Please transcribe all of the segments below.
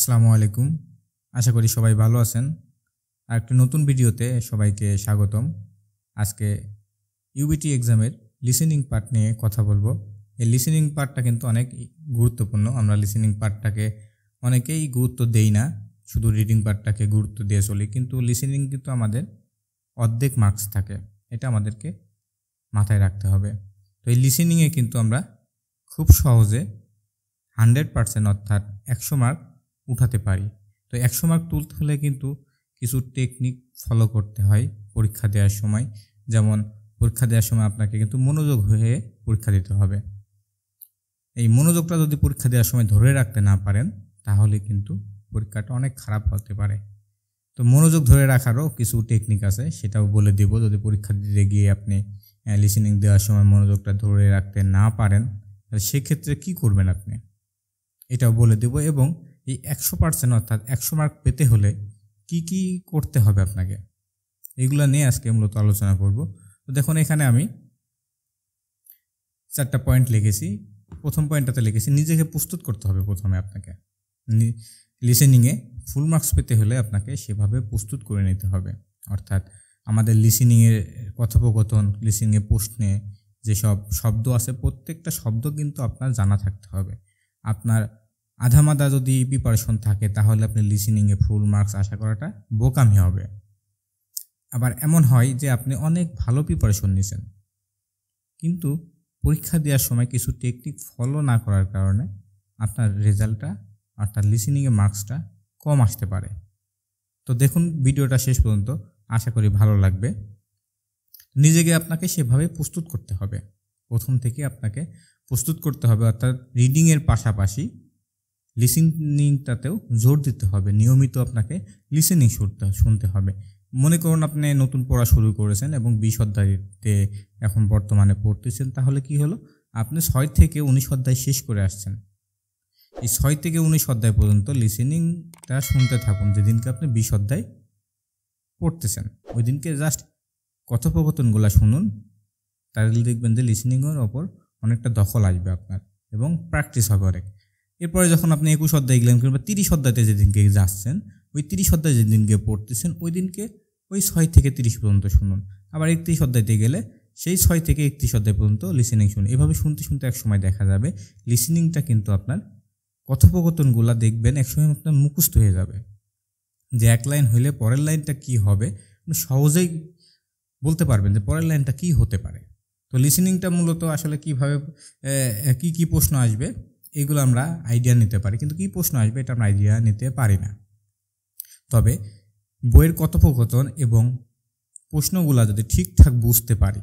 আসসালামু আলাইকুম আশা করি সবাই ভালো আছেন আর একটি নতুন ভিডিওতে সবাইকে স্বাগতম আজকে ইউবিটি এক্সামের লিসেনিং পার্ট নিয়ে কথা বলবো এই লিসেনিং পার্টটা কিন্তু অনেক গুরুত্বপূর্ণ আমরা লিসেনিং পার্টটাকে অনেকেই গুরুত্ব দেই না শুধু রিডিং পার্টটাকে গুরুত্ব দিয়ে চলি কিন্তু লিসেনিং কিন্তু আমাদের অর্ধেক মার্কস থাকে এটা আমাদেরকে মাথায় রাখতে হবে তো এই লিসেনিংয়ে কিন্তু আমরা খুব সহজে হান্ড্রেড পার্সেন্ট অর্থাৎ একশো মার্ক উঠাতে পারি তো একশো মার্ক তুলতে হলে কিন্তু কিছু টেকনিক ফলো করতে হয় পরীক্ষা দেওয়ার সময় যেমন পরীক্ষা দেওয়ার সময় আপনাকে কিন্তু মনোযোগ হয়ে পরীক্ষা দিতে হবে এই মনোযোগটা যদি পরীক্ষা দেওয়ার সময় ধরে রাখতে না পারেন তাহলে কিন্তু পরীক্ষাটা অনেক খারাপ হতে পারে তো মনোযোগ ধরে রাখারও কিছু টেকনিক আছে সেটাও বলে দেব যদি পরীক্ষা দিতে গিয়ে আপনি লিসেনিং দেওয়ার সময় মনোযোগটা ধরে রাখতে না পারেন তাহলে সেক্ষেত্রে কী করবেন আপনি এটাও বলে দেব এবং এই একশো পার্সেন্ট অর্থাৎ একশো মার্ক পেতে হলে কি কি করতে হবে আপনাকে এগুলো নিয়ে আজকে মূলত আলোচনা করব তো দেখুন এখানে আমি চারটা পয়েন্ট লিখেছি প্রথম পয়েন্টটাতে লিখেছি নিজেকে প্রস্তুত করতে হবে প্রথমে আপনাকে লিসেনিংয়ে ফুল মার্কস পেতে হলে আপনাকে সেভাবে প্রস্তুত করে নিতে হবে অর্থাৎ আমাদের লিসেনিংয়ের কথোপকথন লিসেনিংয়ে প্রশ্নে যেসব শব্দ আছে প্রত্যেকটা শব্দ কিন্তু আপনার জানা থাকতে হবে আপনার আধামাদা যদি প্রিপারেশন থাকে তাহলে আপনি লিসেনিংয়ে ফুল মার্কস আশা করাটা বোকামি হবে আবার এমন হয় যে আপনি অনেক ভালো প্রিপারেশন নিয়েছেন কিন্তু পরীক্ষা দেওয়ার সময় কিছু টেকনিক ফলো না করার কারণে আপনার রেজাল্টটা অর্থাৎ লিসেনিংয়ে মার্কসটা কম আসতে পারে তো দেখুন ভিডিওটা শেষ পর্যন্ত আশা করি ভালো লাগবে নিজেকে আপনাকে সেভাবে প্রস্তুত করতে হবে প্রথম থেকে আপনাকে প্রস্তুত করতে হবে অর্থাৎ রিডিংয়ের পাশাপাশি লিসেনিংটাতেও জোর দিতে হবে নিয়মিত আপনাকে লিসেনিং শুনতে শুনতে হবে মনে করুন আপনি নতুন পড়া শুরু করেছেন এবং বিশ অধ্যায়তে এখন বর্তমানে পড়তেছেন তাহলে কি হলো আপনি ছয় থেকে উনিশ অধ্যায় শেষ করে আসছেন এই ছয় থেকে উনিশ অধ্যায় পর্যন্ত লিসেনিংটা শুনতে থাকুন যেদিনকে আপনি বিশ অধ্যায় পড়তেছেন ওই দিনকে জাস্ট কথোপকথনগুলো শুনুন তাহলে দেখবেন যে লিসেনিংয়ের ওপর অনেকটা দখল আসবে আপনার এবং প্র্যাকটিস হবে অনেক এরপরে যখন আপনি একুশ অধ্যায় গেলেন কিংবা তিরিশ অধ্যায়তে যেদিনকে যাচ্ছেন ওই তিরিশ অধ্যায় যেদিনকে পড়তেছেন ওই দিনকে ওই ছয় থেকে তিরিশ পর্যন্ত শুনুন আবার একত্রিশ অধ্যায়তে গেলে সেই ছয় থেকে একত্রিশ অধ্যায় পর্যন্ত লিসেনিং শুনুন এভাবে শুনতে শুনতে এক সময় দেখা যাবে লিসেনিংটা কিন্তু আপনার কথোপকথনগুলো দেখবেন একসময় আপনার মুখস্থ হয়ে যাবে যে এক লাইন হইলে পরের লাইনটা কি হবে সহজেই বলতে পারবেন যে পরের লাইনটা কি হতে পারে তো লিসেনিংটা মূলত আসলে কিভাবে কি কি প্রশ্ন আসবে এগুলো আমরা আইডিয়া নিতে পারি কিন্তু কি প্রশ্ন আসবে এটা আমরা আইডিয়া নিতে পারি না তবে বইয়ের কথোপকথন এবং প্রশ্নগুলো যদি ঠিকঠাক বুঝতে পারি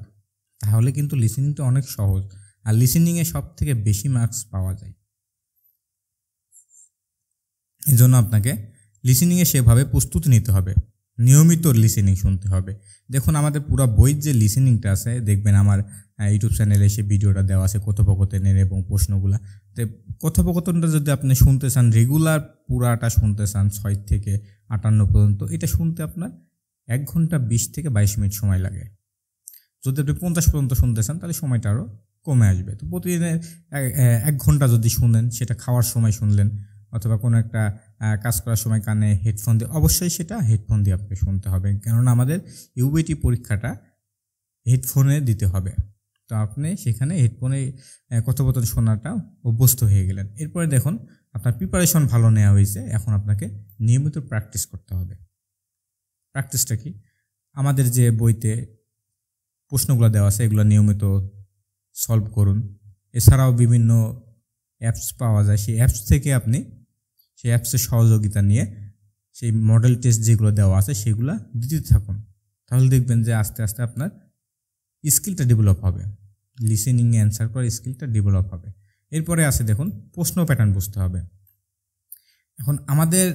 তাহলে কিন্তু লিসেনিং তো অনেক সহজ আর লিসেনিংয়ে সব থেকে বেশি মার্কস পাওয়া যায় এজন্য আপনাকে লিসেনিংয়ে সেভাবে প্রস্তুতি নিতে হবে নিয়মিত লিসেনিং শুনতে হবে দেখুন আমাদের পুরো বইয়ের যে লিসেনিংটা আছে দেখবেন আমার ইউটিউব চ্যানেলে এসে ভিডিওটা দেওয়া আছে কথোপকথনের এবং প্রশ্নগুলা তো কথোপকথনটা যদি আপনি শুনতে চান রেগুলার পুরাটা শুনতে চান ছয় থেকে আটান্ন পর্যন্ত এটা শুনতে আপনার এক ঘন্টা বিশ থেকে বাইশ মিনিট সময় লাগে যদি আপনি পঞ্চাশ পর্যন্ত শুনতে চান তাহলে সময়টা আরও কমে আসবে তো প্রতিদিনের এক ঘন্টা যদি শুনেন সেটা খাওয়ার সময় শুনলেন অথবা কোনো একটা কাজ করার সময় কানে হেডফোন দিয়ে অবশ্যই সেটা হেডফোন দিয়ে আপনাকে শুনতে হবে কেননা আমাদের ইউবিটি পরীক্ষাটা হেডফোনে দিতে হবে তো আপনি সেখানে হেডফোনে কথোপকথন শোনাটা অভ্যস্ত হয়ে গেলেন এরপরে দেখুন আপনার প্রিপারেশন ভালো নেওয়া হয়েছে এখন আপনাকে নিয়মিত প্র্যাকটিস করতে হবে প্র্যাকটিসটা কি আমাদের যে বইতে প্রশ্নগুলো দেওয়া আছে এগুলো নিয়মিত সলভ করুন এছাড়াও বিভিন্ন অ্যাপস পাওয়া যায় সেই অ্যাপস থেকে আপনি সেই অ্যাপসের সহযোগিতা নিয়ে সেই মডেল টেস্ট যেগুলো দেওয়া আছে সেগুলো দিতে থাকুন তাহলে দেখবেন যে আস্তে আস্তে আপনার স্কিলটা ডেভেলপ হবে লিসেনিং অ্যান্সার করার স্কিলটা ডেভেলপ হবে এরপরে আছে দেখুন প্রশ্ন প্যাটার্ন বুঝতে হবে এখন আমাদের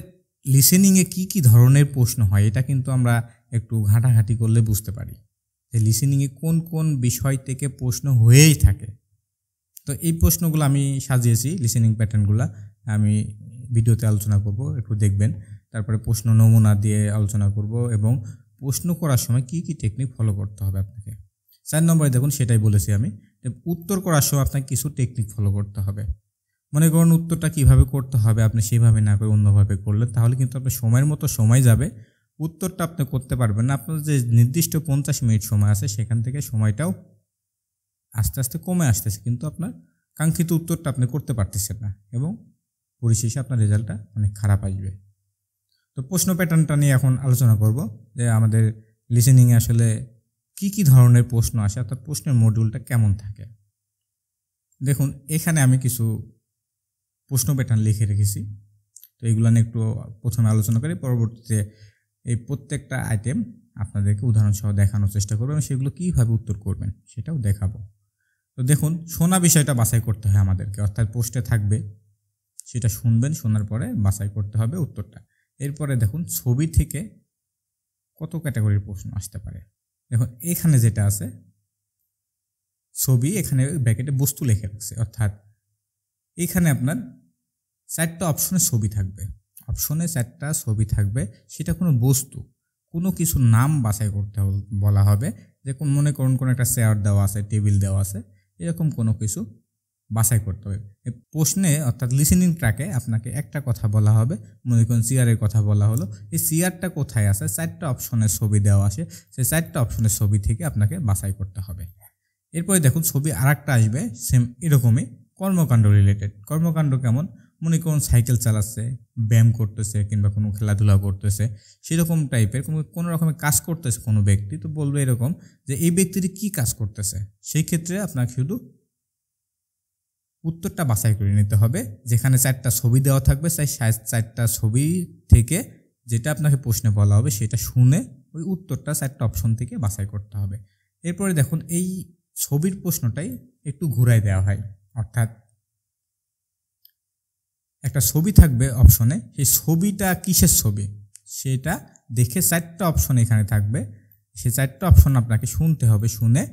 লিসেনিংয়ে কি কি ধরনের প্রশ্ন হয় এটা কিন্তু আমরা একটু ঘাঁটাঘাঁটি করলে বুঝতে পারি যে লিসেনিংয়ে কোন কোন বিষয় থেকে প্রশ্ন হয়েই থাকে তো এই প্রশ্নগুলো আমি সাজিয়েছি লিসেনিং প্যাটার্নগুলো আমি ভিডিওতে আলোচনা করব একটু দেখবেন তারপরে প্রশ্ন নমুনা দিয়ে আলোচনা করব এবং প্রশ্ন করার সময় কি কি টেকনিক ফলো করতে হবে আপনাকে চার নম্বরে দেখুন সেটাই বলেছি আমি উত্তর করার সময় আপনাকে কিছু টেকনিক ফলো করতে হবে মনে করুন উত্তরটা কিভাবে করতে হবে আপনি সেভাবে না করে অন্যভাবে করলেন তাহলে কিন্তু আপনার সময়ের মতো সময় যাবে উত্তরটা আপনি করতে পারবেন না আপনার যে নির্দিষ্ট পঞ্চাশ মিনিট সময় আছে সেখান থেকে সময়টাও আস্তে আস্তে কমে আসতেছে কিন্তু আপনার কাঙ্ক্ষিত উত্তরটা আপনি করতে পারতেছেন না এবং পরিশেষে আপনার রেজাল্টটা অনেক খারাপ আসবে তো প্রশ্ন প্যাটার্নটা নিয়ে এখন আলোচনা করব যে আমাদের লিসেনিংয়ে আসলে কি কি ধরনের প্রশ্ন আসে অর্থাৎ প্রশ্নের মডিউলটা কেমন থাকে দেখুন এখানে আমি কিছু প্রশ্ন প্যাটার্ন লিখে রেখেছি তো এগুলো নিয়ে একটু প্রথমে আলোচনা করি পরবর্তীতে এই প্রত্যেকটা আইটেম আপনাদেরকে উদাহরণসহ দেখানোর চেষ্টা করবো এবং সেগুলো কীভাবে উত্তর করবেন সেটাও দেখাবো তো দেখুন শোনা বিষয়টা বাছাই করতে হয় আমাদেরকে অর্থাৎ পোস্টে থাকবে সেটা শুনবেন শোনার পরে বাছাই করতে হবে উত্তরটা এরপরে দেখুন ছবি থেকে কত ক্যাটাগরির প্রশ্ন আসতে পারে দেখো এখানে যেটা আছে ছবি এখানে ব্যাকেটে বস্তু লেখা রাখছে অর্থাৎ এখানে আপনার চারটা অপশনে ছবি থাকবে অপশনে চারটা ছবি থাকবে সেটা কোনো বস্তু কোনো কিছু নাম বাছাই করতে বলা হবে যে কোন মনে করুন কোনো একটা চেয়ার দেওয়া আছে টেবিল দেওয়া আছে এরকম কোনো কিছু বাছাই করতে হবে প্রশ্নে অর্থাৎ লিসেনিং ট্র্যাকে আপনাকে একটা কথা বলা হবে মনে করুন সিআরের কথা বলা হলো এই সিআরটা কোথায় আছে চারটা অপশনের ছবি দেওয়া আছে সেই চারটা অপশনের ছবি থেকে আপনাকে বাছাই করতে হবে এরপরে দেখুন ছবি আর একটা আসবে সেম এরকমই কর্মকাণ্ড রিলেটেড কর্মকাণ্ড কেমন মনে করুন সাইকেল চালাচ্ছে ব্যায়াম করতেছে কিংবা কোনো খেলাধুলা করতেছে সেরকম টাইপের কোনো কোনো রকমের কাজ করতেছে কোনো ব্যক্তি তো বলবে এরকম যে এই ব্যক্তিটি কি কাজ করতেছে সেই ক্ষেত্রে আপনাকে শুধু উত্তরটা বাছাই করে নিতে হবে যেখানে চারটা ছবি দেওয়া থাকবে সেই চারটা ছবি থেকে যেটা আপনাকে প্রশ্নে বলা হবে সেটা শুনে ওই উত্তরটা চারটা অপশন থেকে বাছাই করতে হবে এরপরে দেখুন এই ছবির প্রশ্নটাই একটু ঘুরাই দেওয়া হয় অর্থাৎ একটা ছবি থাকবে অপশনে সেই ছবিটা কিসের ছবি সেটা দেখে চারটা অপশন এখানে থাকবে সে চারটা অপশন আপনাকে শুনতে হবে শুনে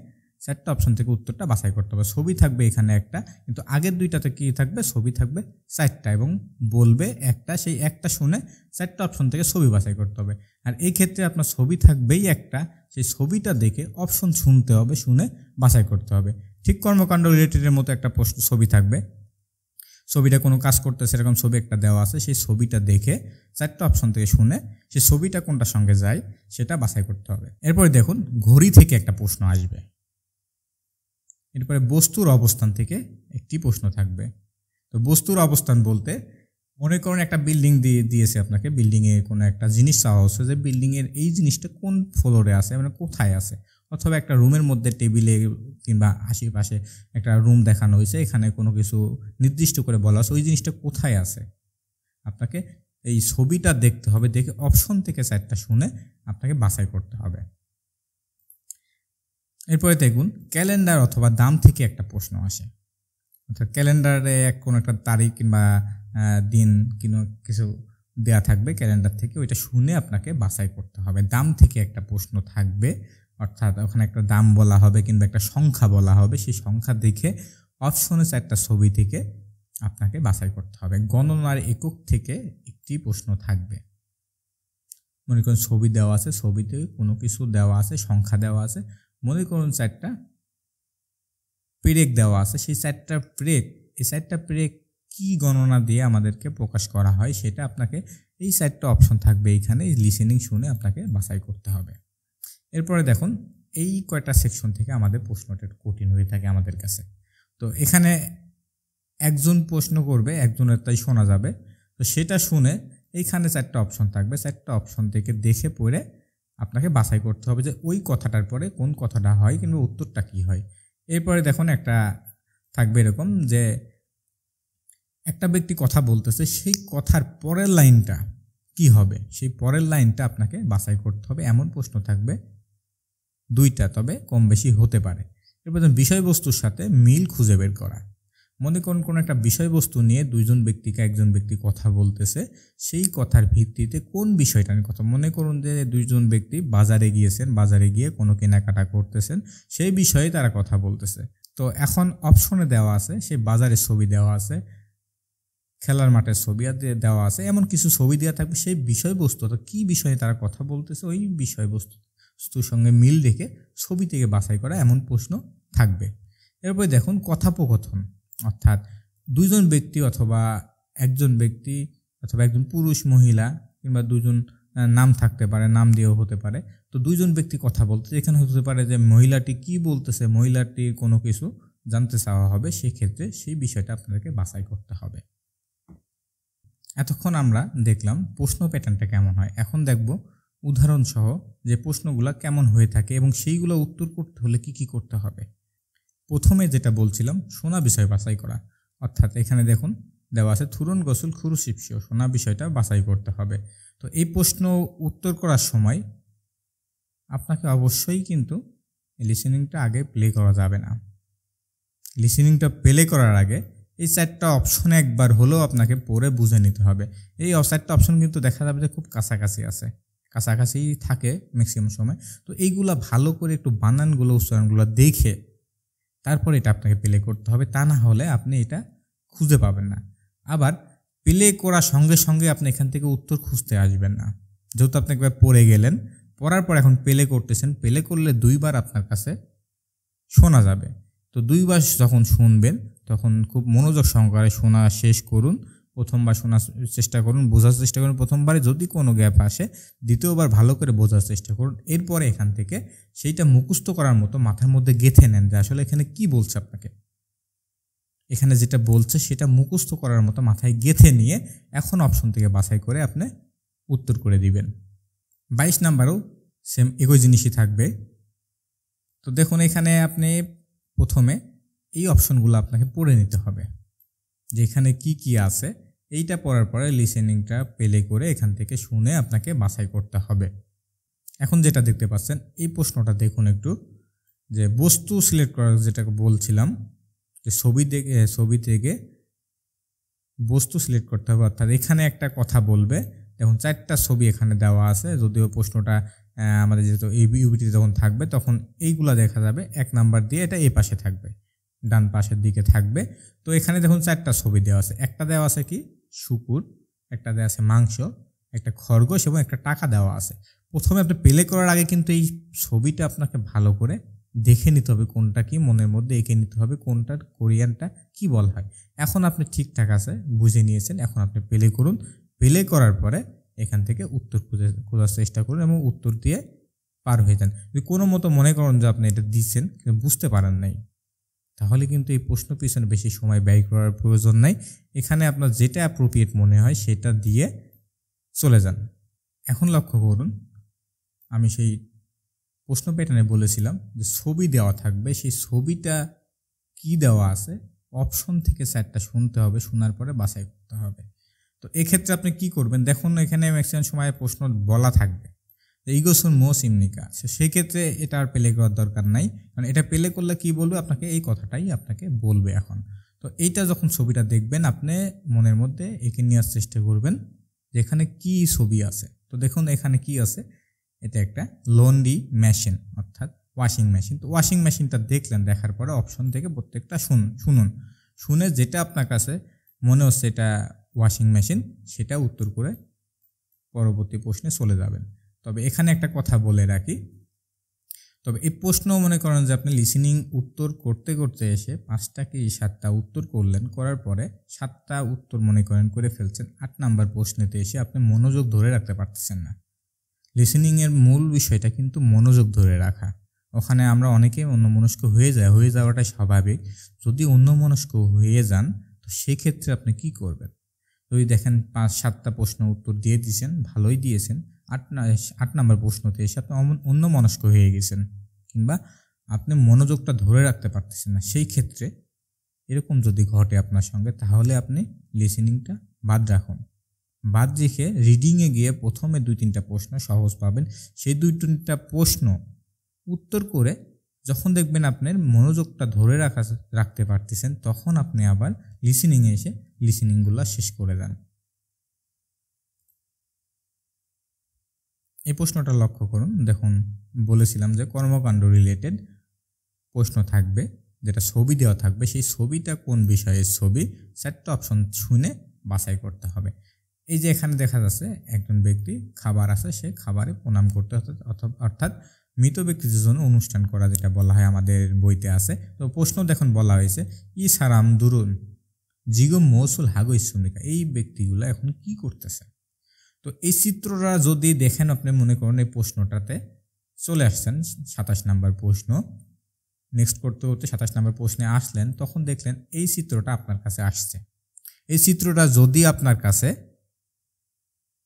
চারটা অপশন থেকে উত্তরটা বাছাই করতে হবে ছবি থাকবে এখানে একটা কিন্তু আগের দুইটাতে কি থাকবে ছবি থাকবে চারটা এবং বলবে একটা সেই একটা শুনে চারটা অপশন থেকে ছবি বাছাই করতে হবে আর এই ক্ষেত্রে আপনার ছবি থাকবেই একটা সেই ছবিটা দেখে অপশন শুনতে হবে শুনে বাছাই করতে হবে ঠিক কর্মকাণ্ড রিলেটেডের মতো একটা প্রশ্ন ছবি থাকবে ছবিটা কোনো কাজ করতে সেরকম ছবি একটা দেওয়া আছে সেই ছবিটা দেখে চারটা অপশন থেকে শুনে সেই ছবিটা কোনটার সঙ্গে যায় সেটা বাছাই করতে হবে এরপরে দেখুন ঘড়ি থেকে একটা প্রশ্ন আসবে এরপরে বস্তুর অবস্থান থেকে একটি প্রশ্ন থাকবে তো বস্তুর অবস্থান বলতে মনে করেন একটা বিল্ডিং দিয়ে দিয়েছে আপনাকে বিল্ডিংয়ে কোনো একটা জিনিস চাওয়া হচ্ছে যে বিল্ডিংয়ের এই জিনিসটা কোন ফ্লোরে আছে মানে কোথায় আছে অথবা একটা রুমের মধ্যে টেবিলে কিংবা আশেপাশে একটা রুম দেখানো হয়েছে এখানে কোনো কিছু নির্দিষ্ট করে বলা আছে ওই জিনিসটা কোথায় আছে আপনাকে এই ছবিটা দেখতে হবে দেখে অপশন থেকে চারটা শুনে আপনাকে বাছাই করতে হবে এরপরে দেখুন ক্যালেন্ডার অথবা দাম থেকে একটা প্রশ্ন আসে অর্থাৎ ক্যালেন্ডারে এক কোনো একটা তারিখ কিংবা দিন কিনো কিছু দেওয়া থাকবে ক্যালেন্ডার থেকে ওইটা শুনে আপনাকে বাছাই করতে হবে দাম থেকে একটা প্রশ্ন থাকবে অর্থাৎ ওখানে একটা দাম বলা হবে কিংবা একটা সংখ্যা বলা হবে সেই সংখ্যা দেখে অপশনস একটা ছবি থেকে আপনাকে বাছাই করতে হবে গণনার একক থেকে একটি প্রশ্ন থাকবে মনে করেন ছবি দেওয়া আছে ছবিতে কোনো কিছু দেওয়া আছে সংখ্যা দেওয়া আছে মনে করুন চারটা পেরেক দেওয়া আছে সেই চারটা প্রেক এই চারটা প্রেক কি গণনা দিয়ে আমাদেরকে প্রকাশ করা হয় সেটা আপনাকে এই চারটা অপশন থাকবে এইখানে লিসেনিং শুনে আপনাকে বাছাই করতে হবে এরপরে দেখুন এই কয়টা সেকশন থেকে আমাদের প্রশ্নটা একটু কঠিন হয়ে থাকে আমাদের কাছে তো এখানে একজন প্রশ্ন করবে একজনের তাই শোনা যাবে তো সেটা শুনে এইখানে চারটা অপশন থাকবে চারটা অপশন থেকে দেখে পড়ে আপনাকে বাছাই করতে হবে যে ওই কথাটার পরে কোন কথাটা হয় কিংবা উত্তরটা কী হয় এরপরে দেখুন একটা থাকবে এরকম যে একটা ব্যক্তি কথা বলতেছে সেই কথার পরের লাইনটা কি হবে সেই পরের লাইনটা আপনাকে বাছাই করতে হবে এমন প্রশ্ন থাকবে দুইটা তবে কম বেশি হতে পারে এরপর বিষয়বস্তুর সাথে মিল খুঁজে বের করা মনে করুন কোনো একটা বিষয়বস্তু নিয়ে দুইজন ব্যক্তিকে একজন ব্যক্তি কথা বলতেছে সেই কথার ভিত্তিতে কোন বিষয়টা নিয়ে কথা মনে করুন যে দুইজন ব্যক্তি বাজারে গিয়েছেন বাজারে গিয়ে কোনো কেনাকাটা করতেছেন সেই বিষয়ে তারা কথা বলতেছে তো এখন অপশনে দেওয়া আছে সেই বাজারের ছবি দেওয়া আছে খেলার মাঠের ছবি দেওয়া আছে এমন কিছু ছবি দেওয়া থাকবে সেই বিষয়বস্তু অর্থাৎ কী বিষয়ে তারা কথা বলতেছে ওই বিষয়বস্তুর সঙ্গে মিল রেখে ছবি থেকে বাছাই করা এমন প্রশ্ন থাকবে এরপরে দেখুন কথোপকথন অর্থাৎ দুজন ব্যক্তি অথবা একজন ব্যক্তি অথবা একজন পুরুষ মহিলা কিংবা দুজন নাম থাকতে পারে নাম দিয়েও হতে পারে তো দুইজন ব্যক্তি কথা বলতে এখানে হতে পারে যে মহিলাটি কি বলতেছে মহিলাটি কোনো কিছু জানতে চাওয়া হবে সেক্ষেত্রে সেই বিষয়টা আপনাদেরকে বাছাই করতে হবে এতক্ষণ আমরা দেখলাম প্রশ্ন প্যাটার্নটা কেমন হয় এখন দেখব উদাহরণসহ যে প্রশ্নগুলো কেমন হয়ে থাকে এবং সেইগুলো উত্তর করতে হলে কি কি করতে হবে প্রথমে যেটা বলছিলাম সোনা বিষয় বাছাই করা অর্থাৎ এখানে দেখুন দেওয়া আছে থুরন গসুল খুরুশিপসিও সোনা বিষয়টা বাছাই করতে হবে তো এই প্রশ্ন উত্তর করার সময় আপনাকে অবশ্যই কিন্তু লিসেনিংটা আগে প্লে করা যাবে না লিসেনিংটা প্লে করার আগে এই চারটা অপশন একবার হলেও আপনাকে পরে বুঝে নিতে হবে এই চারটা অপশন কিন্তু দেখা যাবে যে খুব কাছাকাছি আছে কাছাকাছি থাকে ম্যাক্সিমাম সময় তো এইগুলা ভালো করে একটু বানানগুলো উচ্চারণগুলো দেখে তারপর এটা আপনাকে প্লে করতে হবে তা না হলে আপনি এটা খুঁজে পাবেন না আবার প্লে করার সঙ্গে সঙ্গে আপনি এখান থেকে উত্তর খুঁজতে আসবেন না যেহেতু আপনি একবার পড়ে গেলেন পড়ার পর এখন প্লে করতেছেন প্লে করলে দুইবার আপনার কাছে শোনা যাবে তো দুইবার যখন শুনবেন তখন খুব মনোযোগ সহকারে শোনা শেষ করুন প্রথমবার শোনার চেষ্টা করুন বোঝার চেষ্টা করুন প্রথমবারে যদি কোনো গ্যাপ আসে দ্বিতীয়বার ভালো করে বোঝার চেষ্টা করুন এরপরে এখান থেকে সেইটা মুখস্থ করার মতো মাথার মধ্যে গেঁথে নেন যে আসলে এখানে কি বলছে আপনাকে এখানে যেটা বলছে সেটা মুখস্থ করার মতো মাথায় গেঁথে নিয়ে এখন অপশন থেকে বাছাই করে আপনি উত্তর করে দিবেন বাইশ নাম্বারও সেম একই জিনিসই থাকবে তো দেখুন এখানে আপনি প্রথমে এই অপশনগুলো আপনাকে পড়ে নিতে হবে যেখানে কি কি আছে এইটা পড়ার পরে লিসেনিংটা পেলে করে এখান থেকে শুনে আপনাকে বাছাই করতে হবে এখন যেটা দেখতে পাচ্ছেন এই প্রশ্নটা দেখুন একটু যে বস্তু সিলেক্ট করার যেটা বলছিলাম যে ছবি থেকে ছবি থেকে বস্তু সিলেক্ট করতে হবে অর্থাৎ এখানে একটা কথা বলবে দেখুন চারটা ছবি এখানে দেওয়া আছে যদিও প্রশ্নটা আমাদের যেহেতু ইউবিটি যখন থাকবে তখন এইগুলা দেখা যাবে এক নাম্বার দিয়ে এটা এ পাশে থাকবে ডান পাশের দিকে থাকবে তো এখানে দেখুন চারটা ছবি দেওয়া আছে একটা দেওয়া আছে কি শুকুর একটা দেওয়া আছে মাংস একটা খরগোশ এবং একটা টাকা দেওয়া আছে প্রথমে আপনি প্লে করার আগে কিন্তু এই ছবিটা আপনাকে ভালো করে দেখে নিতে হবে কোনটা কি মনের মধ্যে এঁকে নিতে হবে কোনটার কোরিয়ানটা কি বল হয় এখন আপনি ঠিকঠাক আছে বুঝে নিয়েছেন এখন আপনি প্লে করুন প্লে করার পরে এখান থেকে উত্তর খুঁজে খোঁজার চেষ্টা করুন এবং উত্তর দিয়ে পার হয়ে যান যদি কোনো মতো মনে করুন যে আপনি এটা দিচ্ছেন কিন্তু বুঝতে পারেন নাই তাহলে কিন্তু এই প্রশ্ন পিছনে বেশি সময় ব্যয় করার প্রয়োজন নাই এখানে আপনার যেটা অ্যাপ্রোপ্রিয়েট মনে হয় সেটা দিয়ে চলে যান এখন লক্ষ্য করুন আমি সেই প্রশ্ন প্যাটার্নে বলেছিলাম যে ছবি দেওয়া থাকবে সেই ছবিটা কি দেওয়া আছে অপশন থেকে স্যারটা শুনতে হবে শোনার পরে বাছাই করতে হবে তো এক্ষেত্রে আপনি কি করবেন দেখুন এখানে ম্যাক্সিমাম সময় প্রশ্ন বলা থাকবে ইগোসন মো সিমনিকা সেক্ষেত্রে এটা আর পেলে করার দরকার নাই কারণ এটা পেলে করলে কি বলবে আপনাকে এই কথাটাই আপনাকে বলবে এখন তো এইটা যখন ছবিটা দেখবেন আপনি মনের মধ্যে এঁকে নেওয়ার চেষ্টা করবেন যেখানে কি ছবি আছে তো দেখুন এখানে কি আছে এটা একটা লন্ডি মেশিন অর্থাৎ ওয়াশিং মেশিন তো ওয়াশিং মেশিনটা দেখলেন দেখার পরে অপশন থেকে প্রত্যেকটা শুন শুনুন শুনে যেটা আপনার কাছে মনে হচ্ছে এটা ওয়াশিং মেশিন সেটা উত্তর করে পরবর্তী প্রশ্নে চলে যাবেন তবে এখানে একটা কথা বলে রাখি তবে এই প্রশ্ন মনে করেন যে আপনি লিসেনিং উত্তর করতে করতে এসে পাঁচটা কি সাতটা উত্তর করলেন করার পরে সাতটা উত্তর মনে করেন করে ফেলছেন আট নাম্বার প্রশ্নেতে এসে আপনি মনোযোগ ধরে রাখতে পারতেছেন না লিসেনিংয়ের মূল বিষয়টা কিন্তু মনোযোগ ধরে রাখা ওখানে আমরা অনেকেই অন্যমনস্ক হয়ে যায় হয়ে যাওয়াটা স্বাভাবিক যদি অন্যমনস্ক হয়ে যান তো সেক্ষেত্রে আপনি কি করবেন যদি দেখেন পাঁচ সাতটা প্রশ্ন উত্তর দিয়ে দিয়েছেন ভালোই দিয়েছেন আট আট নম্বর প্রশ্নতে এসে আপনি অন্য মনস্ক হয়ে গেছেন কিংবা আপনি মনোযোগটা ধরে রাখতে পারতেছেন না সেই ক্ষেত্রে এরকম যদি ঘটে আপনার সঙ্গে তাহলে আপনি লিসেনিংটা বাদ রাখুন বাদ রেখে রিডিংয়ে গিয়ে প্রথমে দুই তিনটা প্রশ্ন সহজ পাবেন সেই দুই তিনটা প্রশ্ন উত্তর করে যখন দেখবেন আপনার মনোযোগটা ধরে রাখা রাখতে পারতেছেন তখন আপনি আবার লিসেনিংয়ে এসে লিসেনিংগুলো শেষ করে দেন এই প্রশ্নটা লক্ষ্য করুন দেখুন বলেছিলাম যে কর্মকাণ্ড রিলেটেড প্রশ্ন থাকবে যেটা ছবি দেওয়া থাকবে সেই ছবিটা কোন বিষয়ের ছবি চারটা অপশন শুনে বাছাই করতে হবে এই যে এখানে দেখা যাচ্ছে একজন ব্যক্তি খাবার আছে সে খাবারে প্রণাম করতে অর্থাৎ মৃত ব্যক্তিদের জন্য অনুষ্ঠান করা যেটা বলা হয় আমাদের বইতে আছে তো প্রশ্ন দেখুন বলা হয়েছে ই সারাম দুরুন জিগম মৌসুল হাগৈ ইসুমিকা এই ব্যক্তিগুলো এখন কি করতেছে তো এই চিত্রটা যদি দেখেন আপনি মনে করেন এই প্রশ্নটাতে চলে আসছেন সাতাশ নাম্বার প্রশ্ন নেক্সট করতে করতে সাতাশ নাম্বার প্রশ্নে আসলেন তখন দেখলেন এই চিত্রটা আপনার কাছে আসছে এই চিত্রটা যদি আপনার কাছে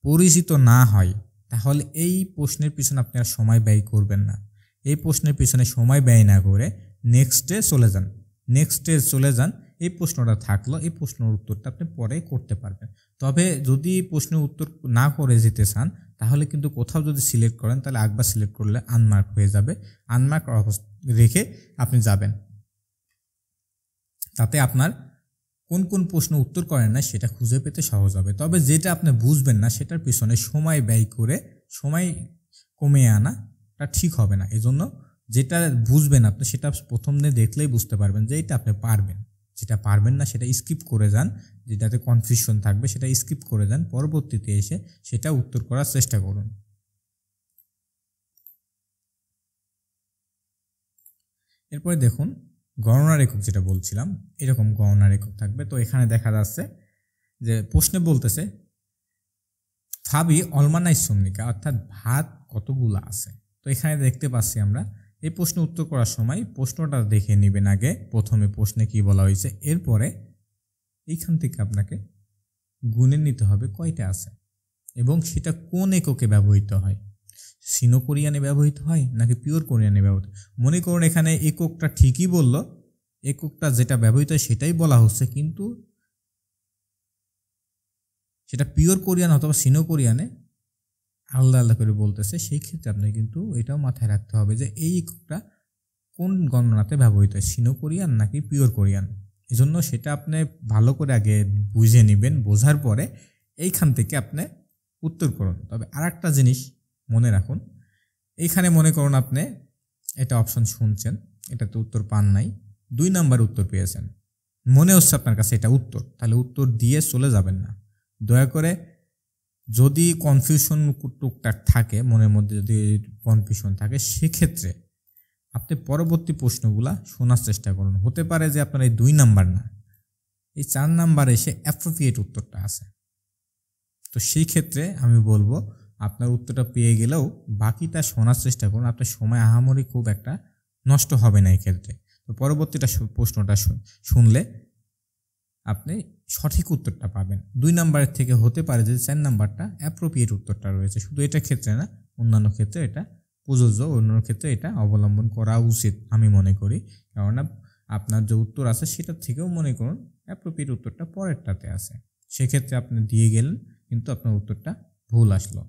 পরিচিত না হয় তাহলে এই প্রশ্নের পিছনে আপনি আর সময় ব্যয় করবেন না এই প্রশ্নের পিছনে সময় ব্যয় না করে নেক্সটে চলে যান নেক্সট ডে চলে যান এই প্রশ্নটা থাকলো এই প্রশ্নের উত্তরটা আপনি পরে করতে পারবেন তবে যদি প্রশ্নের উত্তর না করে যেতে চান তাহলে কিন্তু কোথাও যদি সিলেক্ট করেন তাহলে একবার সিলেক্ট করলে আনমার্ক হয়ে যাবে আনমার্ক রেখে আপনি যাবেন তাতে আপনার কোন কোন প্রশ্ন উত্তর করেন না সেটা খুঁজে পেতে সহজ হবে তবে যেটা আপনি বুঝবেন না সেটার পিছনে সময় ব্যয় করে সময় কমে আনা তা ঠিক হবে না এজন্য যেটা বুঝবেন আপনি সেটা প্রথম দিন দেখলেই বুঝতে পারবেন যে এটা আপনি পারবেন যেটা পারবেন না সেটা স্কিপ করে যান যেটাতে কনফিউশন থাকবে সেটা স্কিপ করে যান পরবর্তীতে এসে সেটা উত্তর করার চেষ্টা করুন এরপরে দেখুন গণনার একক যেটা বলছিলাম এরকম গণনার একক থাকবে তো এখানে দেখা যাচ্ছে যে প্রশ্নে বলতেছে ফাবি অলমানাই শ্রমিকা অর্থাৎ ভাত কতগুলো আছে তো এখানে দেখতে পাচ্ছি আমরা এই প্রশ্ন উত্তর করার সময় প্রশ্নটা দেখে নেবেন আগে প্রথমে প্রশ্নে কি বলা হয়েছে এরপরে এইখান থেকে আপনাকে গুণে নিতে হবে কয়টা আছে এবং সেটা কোন এককে ব্যবহৃত হয় সিনো কোরিয়ানে ব্যবহৃত হয় নাকি পিওর কোরিয়ানে ব্যবহৃত মনে করুন এখানে এককটা ঠিকই বলল এককটা যেটা ব্যবহৃত হয় সেটাই বলা হচ্ছে কিন্তু সেটা পিওর কোরিয়ান অথবা সিনো কোরিয়ানে আলাদা আলাদা করে বলতেছে সেই ক্ষেত্রে আপনাকে কিন্তু এটাও মাথায় রাখতে হবে যে এই এককটা কোন গণনাতে ব্যবহৃত হয় সিনো কোরিয়ান নাকি পিওর কোরিয়ান এজন্য সেটা আপনি ভালো করে আগে বুঝে নেবেন বোঝার পরে এইখান থেকে আপনি উত্তর করুন তবে আর একটা জিনিস মনে রাখুন এইখানে মনে করুন আপনি এটা অপশন শুনছেন এটাতে উত্তর পান নাই দুই নাম্বার উত্তর পেয়েছেন মনে হচ্ছে আপনার কাছে এটা উত্তর তাহলে উত্তর দিয়ে চলে যাবেন না দয়া করে যদি কনফিউশন টুকটাক থাকে মনের মধ্যে যদি কনফিউশন থাকে সেক্ষেত্রে আপনি পরবর্তী প্রশ্নগুলা শোনার চেষ্টা করুন হতে পারে যে আপনার এই দুই নাম্বার না এই চার নাম্বার এসে অ্যাপ্রোপ্রিয়েট উত্তরটা আছে তো সেই ক্ষেত্রে আমি বলবো আপনার উত্তরটা পেয়ে গেলেও বাকিটা শোনার চেষ্টা করুন আপনার সময় আহামরি খুব একটা নষ্ট হবে না এক্ষেত্রে তো পরবর্তীটা প্রশ্নটা শুনলে আপনি সঠিক উত্তরটা পাবেন দুই নাম্বারের থেকে হতে পারে যে চার নাম্বারটা অ্যাপ্রোপ্রিয়েট উত্তরটা রয়েছে শুধু এটা ক্ষেত্রে না অন্যান্য ক্ষেত্রে এটা প্রযোজ্য অন্যান্য ক্ষেত্রে এটা অবলম্বন করা উচিত আমি মনে করি কারণ আপনার যে উত্তর আছে সেটার থেকেও মনে করুন অ্যাপ্রোপ্রিয়েট উত্তরটা পরেরটাতে আছে সেক্ষেত্রে আপনি দিয়ে গেলেন কিন্তু আপনার উত্তরটা ভুল আসলো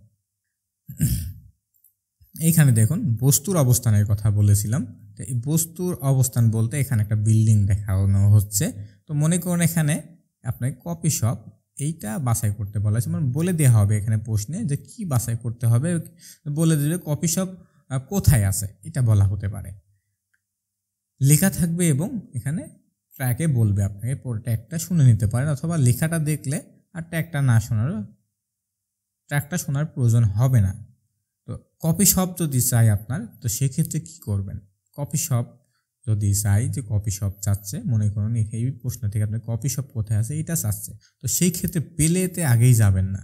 এইখানে দেখুন বস্তুর অবস্থানের কথা বলেছিলাম তো এই বস্তুর অবস্থান বলতে এখানে একটা বিল্ডিং দেখানো হচ্ছে তো মনে করুন এখানে আপনার কপি শপ এইটা বাছাই করতে বলা হয়েছে মানে বলে দেওয়া হবে এখানে প্রশ্নে যে কি বাছাই করতে হবে বলে দেবে কপি শপ কোথায় আছে এটা বলা হতে পারে লেখা থাকবে এবং এখানে ট্র্যাকে বলবে আপনাকে ট্র্যাকটা শুনে নিতে পারেন অথবা লেখাটা দেখলে আর ট্র্যাকটা না শোনার ট্র্যাকটা শোনার প্রয়োজন হবে না তো কপি শপ যদি চাই আপনার তো সেক্ষেত্রে কি করবেন কপি শপ যদি চাই যে কপি শপ চাচ্ছে মনে করুন এই প্রশ্ন থেকে আপনার কপি শপ কোথায় আছে এটা চাচ্ছে তো সেই ক্ষেত্রে পেলেতে আগেই যাবেন না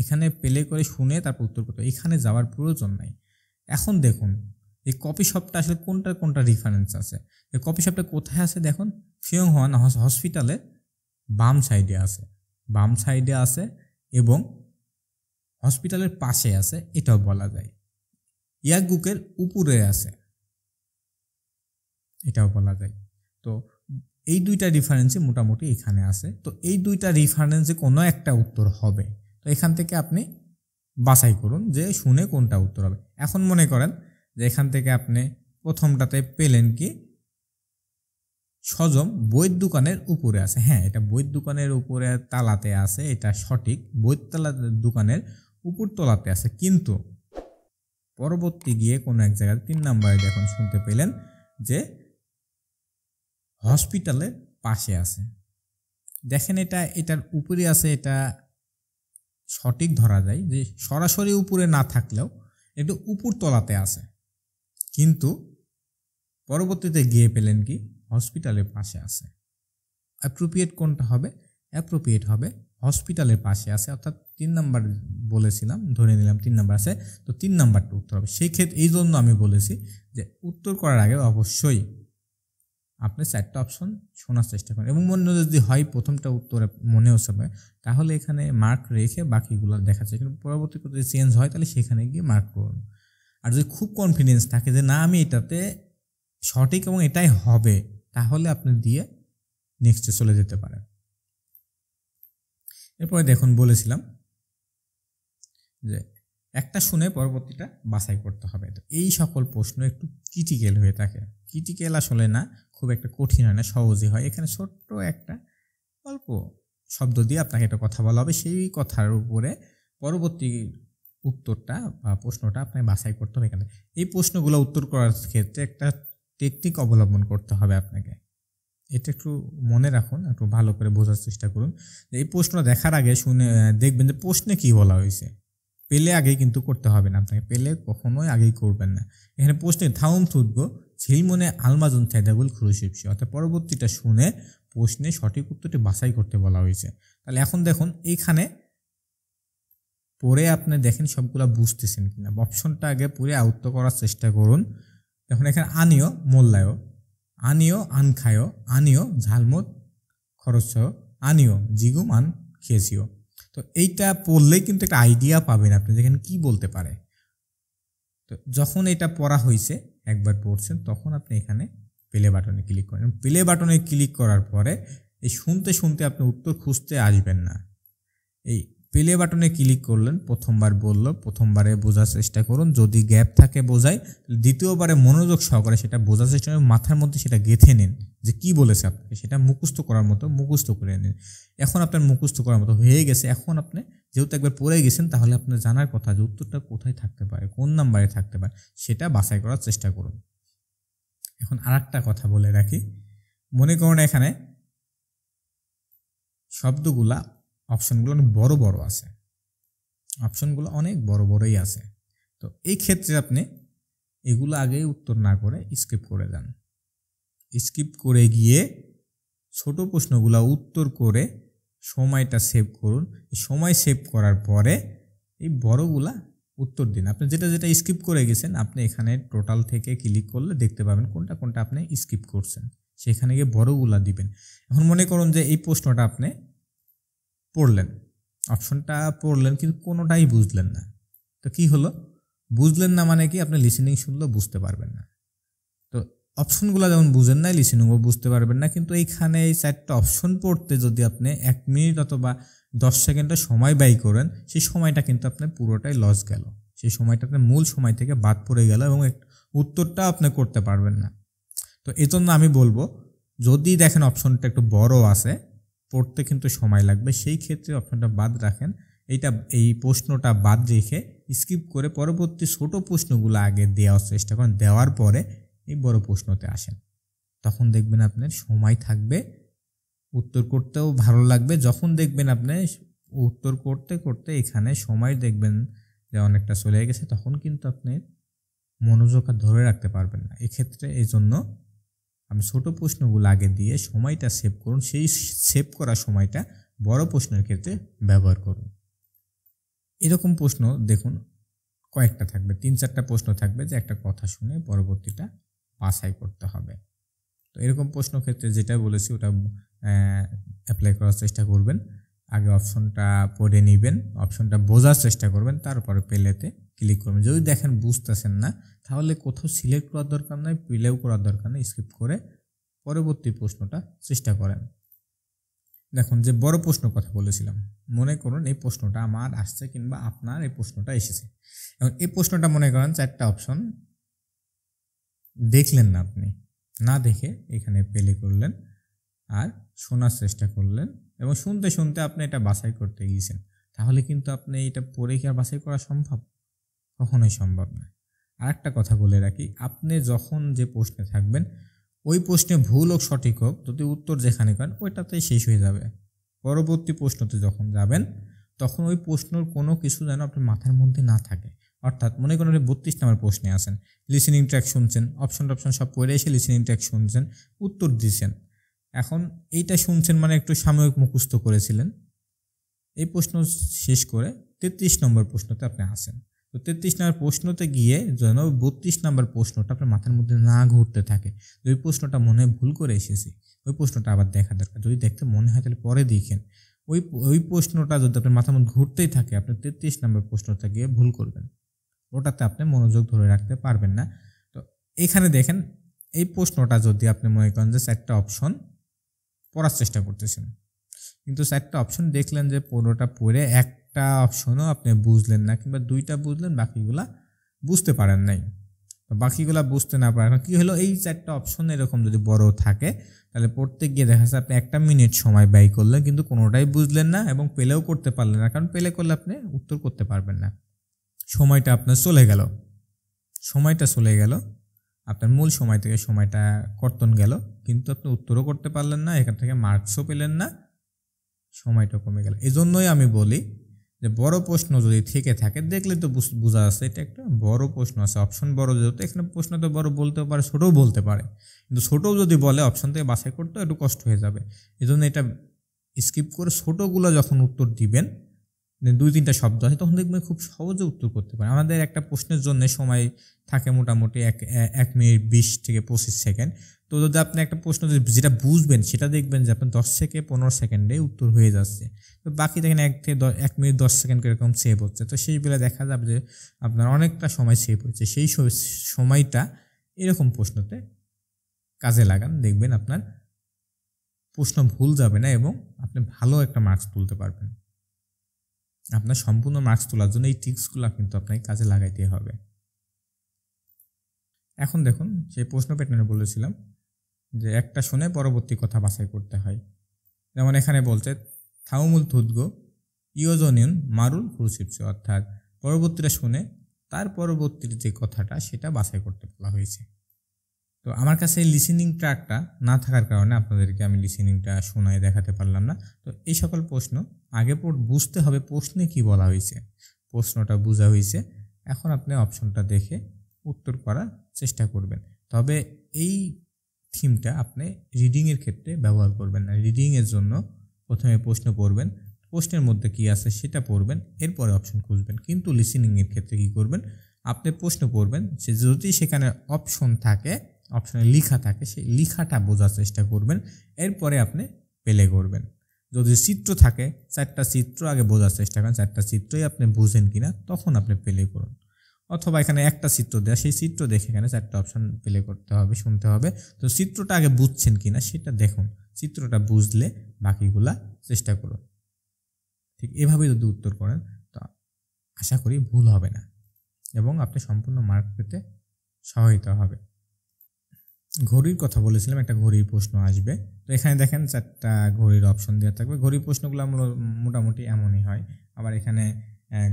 এখানে পেলে করে শুনে তারপর উত্তর করতে এখানে যাওয়ার প্রয়োজন নাই এখন দেখুন এই কপি শপটা আসলে কোনটার কোনটা রিফারেন্স আছে এই কপি শপটা কোথায় আছে দেখুন ফিয়ংহন হসপিটালে বাম সাইডে আছে বাম সাইডে আছে এবং হসপিটালের পাশে আছে এটাও বলা যায় ইয়াগুকের উপরে আছে এটাও বলা যায় তো এই দুইটা রেফারেন্সই মোটামুটি এখানে আছে তো এই দুইটা রেফারেন্সে কোনো একটা উত্তর হবে তো এখান থেকে আপনি বাছাই করুন যে শুনে কোনটা উত্তর হবে এখন মনে করেন যে এখান থেকে আপনি প্রথমটাতে পেলেন কি সজম বইয়ের দোকানের উপরে আছে হ্যাঁ এটা বইয়ের দোকানের উপরে তালাতে আছে এটা সঠিক বইয়ের তালা দোকানের উপর তলাতে আছে কিন্তু পরবর্তী গিয়ে কোনো এক জায়গায় তিন নাম্বারে যখন শুনতে পেলেন যে হসপিটালের পাশে আছে দেখেন এটা এটার উপরে আছে এটা সঠিক ধরা যায় যে সরাসরি উপরে না থাকলেও একটু উপর তলাতে আছে কিন্তু পরবর্তীতে গিয়ে পেলেন কি হসপিটালের পাশে আছে অ্যাপ্রোপ্রিয়েট কোনটা হবে অ্যাপ্রোপ্রিয়েট হবে হসপিটালের পাশে আছে অর্থাৎ তিন নাম্বার বলেছিলাম ধরে নিলাম তিন নাম্বার আছে তো তিন নাম্বারটা উত্তর হবে সেই ক্ষেত্রে এই জন্য আমি বলেছি যে উত্তর করার আগে অবশ্যই আপনি চারটা অপশন শোনার চেষ্টা করেন এবং মনে যদি হয় প্রথমটা উত্তর মনে হবে তাহলে এখানে মার্ক রেখে বাকিগুলো দেখা যায় কিন্তু পরবর্তী যদি চেঞ্জ হয় তাহলে সেখানে গিয়ে মার্ক করুন আর যদি খুব কনফিডেন্স থাকে যে না আমি এটাতে সঠিক এবং এটাই হবে তাহলে আপনি দিয়ে নেক্সটে চলে যেতে পারেন এরপরে দেখুন বলেছিলাম যে একটা শুনে পরবর্তীটা বাছাই করতে হবে তো এই সকল প্রশ্ন একটু ক্রিটিক্যাল হয়ে থাকে ক্রিটিক্যাল আসলে না খুব একটা কঠিন হয় না সহজই হয় এখানে ছোট্ট একটা অল্প শব্দ দিয়ে আপনাকে একটা কথা বলা হবে সেই কথার উপরে পরবর্তী উত্তরটা বা প্রশ্নটা আপনাকে বাছাই করতে হবে এখানে এই প্রশ্নগুলো উত্তর করার ক্ষেত্রে একটা টেকনিক অবলম্বন করতে হবে আপনাকে এটা একটু মনে রাখুন একটু ভালো করে বোঝার চেষ্টা করুন এই প্রশ্ন দেখার আগে শুনে দেখবেন যে প্রশ্নে কি বলা হয়েছে পেলে আগেই কিন্তু করতে হবে না আপনাকে পেলে কখনোই আগেই করবেন না এখানে প্রশ্নে থাউন থুতবো মনে আলমাজুন থ্যাদাবুল খুরুশিপসি অর্থাৎ পরবর্তীটা শুনে প্রশ্নে সঠিক উত্তরটি বাছাই করতে বলা হয়েছে তাহলে এখন দেখুন এইখানে পরে আপনি দেখেন সবগুলো বুঝতেছেন কিনা অপশনটা আগে পরে আয়ত্ত করার চেষ্টা করুন দেখুন এখানে আনিও মোল্লায়ও আনিও খায়ও আনিও ঝালমুদ খরচ আনিও জিগুম আন খেয়েছিও তো এইটা পড়লেই কিন্তু একটা আইডিয়া পাবেন আপনি যেখানে কি বলতে পারে তো যখন এটা পড়া হয়েছে একবার পড়ছেন তখন আপনি এখানে প্লে বাটনে ক্লিক করেন প্লে বাটনে ক্লিক করার পরে এই শুনতে শুনতে আপনি উত্তর খুঁজতে আসবেন না এই প্লে বাটনে ক্লিক করলেন প্রথমবার বলল প্রথমবারে বোঝার চেষ্টা করুন যদি গ্যাপ থাকে বোঝায় দ্বিতীয়বারে মনোযোগ সহকারে সেটা বোঝার চেষ্টা করুন মাথার মধ্যে সেটা গেঁথে নিন যে কি বলেছে আপনাকে সেটা মুখস্থ করার মতো মুখস্থ করে নিন এখন আপনার মুখস্থ করার মতো হয়ে গেছে এখন আপনি যেহেতু একবার পড়ে গেছেন তাহলে আপনার জানার কথা যে উত্তরটা কোথায় থাকতে পারে কোন নাম্বারে থাকতে পারে সেটা বাছাই করার চেষ্টা করুন এখন আর কথা বলে রাখি মনে করুন এখানে শব্দগুলা অপশনগুলো অনেক বড় বড় আছে অপশনগুলো অনেক বড় বড়ই আছে তো এই ক্ষেত্রে আপনি এগুলো আগে উত্তর না করে স্কিপ করে যান স্কিপ করে গিয়ে ছোট প্রশ্নগুলো উত্তর করে সময়টা সেভ করুন সময় সেভ করার পরে এই বড়গুলা উত্তর দিন আপনি যেটা যেটা স্কিপ করে গেছেন আপনি এখানে টোটাল থেকে ক্লিক করলে দেখতে পাবেন কোনটা কোনটা আপনি স্কিপ করছেন সেখানে গিয়ে বড়গুলা দিবেন এখন মনে করুন যে এই প্রশ্নটা আপনি পড়লেন অপশনটা পড়লেন কিন্তু কোনোটাই বুঝলেন না তো কি হলো বুঝলেন না মানে কি আপনি লিসেনিং শুনলেও বুঝতে পারবেন না তো অপশনগুলো যেমন বুঝেন না লিসেনিংও বুঝতে পারবেন না কিন্তু এইখানে এই চারটা অপশন পড়তে যদি আপনি এক মিনিট অথবা দশ সেকেন্ডের সময় ব্যয় করেন সেই সময়টা কিন্তু আপনার পুরোটাই লস গেল সেই সময়টা আপনার মূল সময় থেকে বাদ পড়ে গেল এবং উত্তরটা আপনি করতে পারবেন না তো এজন্য আমি বলবো যদি দেখেন অপশনটা একটু বড় আছে পড়তে কিন্তু সময় লাগবে সেই ক্ষেত্রে অপশনটা বাদ রাখেন এইটা এই প্রশ্নটা বাদ রেখে স্কিপ করে পরবর্তী ছোট প্রশ্নগুলো আগে দেওয়ার চেষ্টা করেন দেওয়ার পরে এই বড় প্রশ্নতে আসেন তখন দেখবেন আপনার সময় থাকবে উত্তর করতেও ভালো লাগবে যখন দেখবেন আপনি উত্তর করতে করতে এখানে সময় দেখবেন যে অনেকটা চলে গেছে তখন কিন্তু আপনি মনোযোগ ধরে রাখতে পারবেন না এক্ষেত্রে এই জন্য আমি ছোটো প্রশ্নগুলো আগে দিয়ে সময়টা সেভ করুন সেই সেভ করা সময়টা বড় প্রশ্নের ক্ষেত্রে ব্যবহার করুন এরকম প্রশ্ন দেখুন কয়েকটা থাকবে তিন চারটা প্রশ্ন থাকবে যে একটা কথা শুনে পরবর্তীটা বাছাই করতে হবে তো এরকম প্রশ্ন ক্ষেত্রে যেটা বলেছি ওটা অ্যাপ্লাই করার চেষ্টা করবেন আগে অপশনটা পড়ে নেবেন অপশনটা বোঝার চেষ্টা করবেন তারপরে পেলেতে ক্লিক করবেন যদি দেখেন বুঝতেছেন না তাহলে কোথাও সিলেক্ট করার দরকার নাই প্রিলেও করার দরকার নেই স্কিপ করে পরবর্তী প্রশ্নটা চেষ্টা করেন দেখুন যে বড় প্রশ্ন কথা বলেছিলাম মনে করুন এই প্রশ্নটা আমার আসছে কিংবা আপনার এই প্রশ্নটা এসেছে এখন এই প্রশ্নটা মনে করেন চারটা অপশন দেখলেন না আপনি না দেখে এখানে পেলে করলেন আর শোনার চেষ্টা করলেন এবং শুনতে শুনতে আপনি এটা বাছাই করতে গিয়েছেন তাহলে কিন্তু আপনি এটা পড়ে কি আর বাছাই করা সম্ভব কখনোই সম্ভব না আর একটা কথা বলে রাখি আপনি যখন যে প্রশ্নে থাকবেন ওই প্রশ্নে ভুল হোক সঠিক হোক যদি উত্তর যেখানে করেন ওইটাতেই শেষ হয়ে যাবে পরবর্তী প্রশ্নতে যখন যাবেন তখন ওই প্রশ্নর কোনো কিছু যেন আপনার মাথার মধ্যে না থাকে অর্থাৎ মনে করেন আপনি বত্রিশ নাম্বার প্রশ্নে আসেন লিসেনিং ট্র্যাক শুনছেন অপশন টপশন সব পড়ে এসে লিসেনিং ট্র্যাক শুনছেন উত্তর দিয়েছেন এখন এইটা শুনছেন মানে একটু সাময়িক মুখস্থ করেছিলেন এই প্রশ্ন শেষ করে তেত্রিশ নম্বর প্রশ্নতে আপনি আসেন তো তেত্রিশ নম্বর প্রশ্নতে গিয়ে যেন বত্রিশ নম্বর প্রশ্নটা আপনার মাথার মধ্যে না ঘুরতে থাকে ওই প্রশ্নটা মনে ভুল করে এসেছি ওই প্রশ্নটা আবার দেখা দরকার যদি দেখতে মনে হয় তাহলে পরে দেখেন ওই ওই প্রশ্নটা যদি আপনার মাথার মধ্যে ঘুরতেই থাকে আপনি তেত্রিশ নম্বর প্রশ্নতে গিয়ে ভুল করবেন ওটাতে আপনি মনোযোগ ধরে রাখতে পারবেন না তো এখানে দেখেন এই প্রশ্নটা যদি আপনি মনে করেন যে একটা অপশন পড়ার চেষ্টা করতেছেন কিন্তু চারটা অপশন দেখলেন যে পনেরোটা পড়ে একটা অপশনও আপনি বুঝলেন না কিংবা দুইটা বুঝলেন বাকিগুলা বুঝতে পারেন নাই বাকিগুলা বুঝতে না পারেন কি হলো এই চারটা অপশন এরকম যদি বড় থাকে তাহলে পড়তে গিয়ে দেখা যাচ্ছে আপনি একটা মিনিট সময় ব্যয় করলেন কিন্তু কোনোটাই বুঝলেন না এবং পেলেও করতে পারলেন না কারণ পেলে করলে আপনি উত্তর করতে পারবেন না সময়টা আপনার চলে গেল সময়টা চলে গেল আপনার মূল সময় থেকে সময়টা কর্তন গেল কিন্তু আপনি উত্তরও করতে পারলেন না এখান থেকে মার্কসও পেলেন না সময়টা কমে গেল এই জন্যই আমি বলি যে বড় প্রশ্ন যদি থেকে থাকে দেখলে তো বোঝা যাচ্ছে এটা একটা বড় প্রশ্ন আছে অপশন বড় যেহেতু এখানে প্রশ্ন তো বড় বলতেও পারে ছোটও বলতে পারে কিন্তু ছোটও যদি বলে অপশন থেকে বাছাই করতে একটু কষ্ট হয়ে যাবে এই জন্য এটা স্কিপ করে ছোটোগুলো যখন উত্তর দিবেন মানে দুই তিনটা শব্দ আছে তখন দেখবেন খুব সহজে উত্তর করতে পারে আমাদের একটা প্রশ্নের জন্য সময় থাকে মোটামুটি এক এক মিনিট বিশ থেকে পঁচিশ সেকেন্ড তো যদি আপনি একটা প্রশ্ন যেটা বুঝবেন সেটা দেখবেন যে আপনার দশ থেকে পনেরো সেকেন্ডে উত্তর হয়ে যাচ্ছে তো বাকি দেখেন এক থেকে এক মিনিট দশ সেকেন্ড এরকম সেভ হচ্ছে তো সেই বেলা দেখা যাবে যে আপনার অনেকটা সময় সেভ হচ্ছে সেই সময়টা এরকম প্রশ্নতে কাজে লাগান দেখবেন আপনার প্রশ্ন ভুল যাবে না এবং আপনি ভালো একটা মার্কস তুলতে পারবেন আপনার সম্পূর্ণ মার্কস তোলার জন্য এই টিক্সগুলো কিন্তু আপনাকে কাজে লাগাইতে হবে এখন দেখুন সেই প্রশ্ন প্যাটার্নে বলেছিলাম যে একটা শুনে পরবর্তী কথা বাছাই করতে হয় যেমন এখানে বলছে থাউমুল থুদগো ইয়োজনিয়ন মারুল ক্রুসিপস অর্থাৎ পরবর্তীটা শুনে তার পরবর্তীর যে কথাটা সেটা বাছাই করতে বলা হয়েছে তো আমার কাছে এই লিসেনিং ট্র্যাকটা না থাকার কারণে আপনাদেরকে আমি লিসেনিংটা শোনায় দেখাতে পারলাম না তো এই সকল প্রশ্ন আগে বুঝতে হবে প্রশ্নে কি বলা হয়েছে প্রশ্নটা বোঝা হয়েছে এখন আপনি অপশনটা দেখে উত্তর করার চেষ্টা করবেন তবে এই থিমটা আপনি রিডিংয়ের ক্ষেত্রে ব্যবহার করবেন না রিডিংয়ের জন্য প্রথমে প্রশ্ন পড়বেন প্রশ্নের মধ্যে কি আছে সেটা পড়বেন এরপরে অপশন খুঁজবেন কিন্তু লিসেনিংয়ের ক্ষেত্রে কি করবেন আপনি প্রশ্ন করবেন সে যদি সেখানে অপশন থাকে অপশনে লিখা থাকে সেই লিখাটা বোঝার চেষ্টা করবেন এরপরে আপনি পেলে করবেন যদি চিত্র থাকে চারটা চিত্র আগে বোঝার চেষ্টা করেন চারটা চিত্রই আপনি বুঝেন কিনা তখন আপনি প্লে করুন অথবা এখানে একটা চিত্র দেওয়া সেই চিত্র দেখে এখানে চারটা অপশান প্লে করতে হবে শুনতে হবে তো চিত্রটা আগে বুঝছেন কিনা সেটা দেখুন চিত্রটা বুঝলে বাকিগুলা চেষ্টা করুন ঠিক এভাবে যদি উত্তর করেন তো আশা করি ভুল হবে না এবং আপনি সম্পূর্ণ মার্ক পেতে সহায়তা হবে ঘড়ির কথা বলেছিলাম একটা ঘড়ির প্রশ্ন আসবে তো এখানে দেখেন চারটা ঘড়ির অপশন দেওয়া থাকবে ঘড়ির প্রশ্নগুলো মোটামুটি এমনই হয় আবার এখানে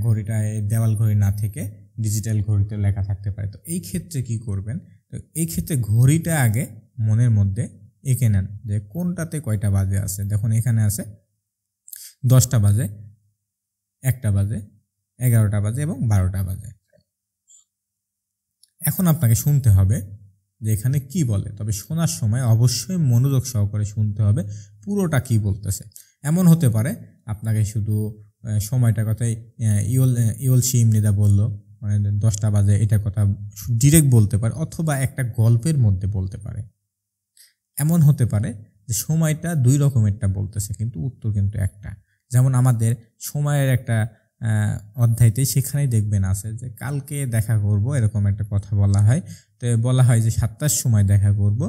ঘড়িটায় দেওয়াল ঘড়ি না থেকে ডিজিটাল ঘড়িতে লেখা থাকতে পারে তো এই ক্ষেত্রে কি করবেন তো এই ক্ষেত্রে ঘড়িটা আগে মনের মধ্যে এঁকে নেন যে কোনটাতে কয়টা বাজে আছে দেখুন এখানে আছে দশটা বাজে একটা বাজে এগারোটা বাজে এবং বারোটা বাজে এখন আপনাকে শুনতে হবে যে এখানে কি বলে তবে শোনার সময় অবশ্যই মনোযোগ সহকারে শুনতে হবে পুরোটা কি বলতেছে এমন হতে পারে আপনাকে শুধু সময়টা কথাই ইওল ইওল শিমনিদা বলল মানে দশটা বাজে এটা কথা ডিরেক্ট বলতে পারে অথবা একটা গল্পের মধ্যে বলতে পারে এমন হতে পারে যে সময়টা দুই রকমেরটা বলতেছে কিন্তু উত্তর কিন্তু একটা যেমন আমাদের সময়ের একটা অধ্যায়তে সেখানেই দেখবেন আছে যে কালকে দেখা করব এরকম একটা কথা বলা হয় তো বলা হয় যে সাতটার সময় দেখা করব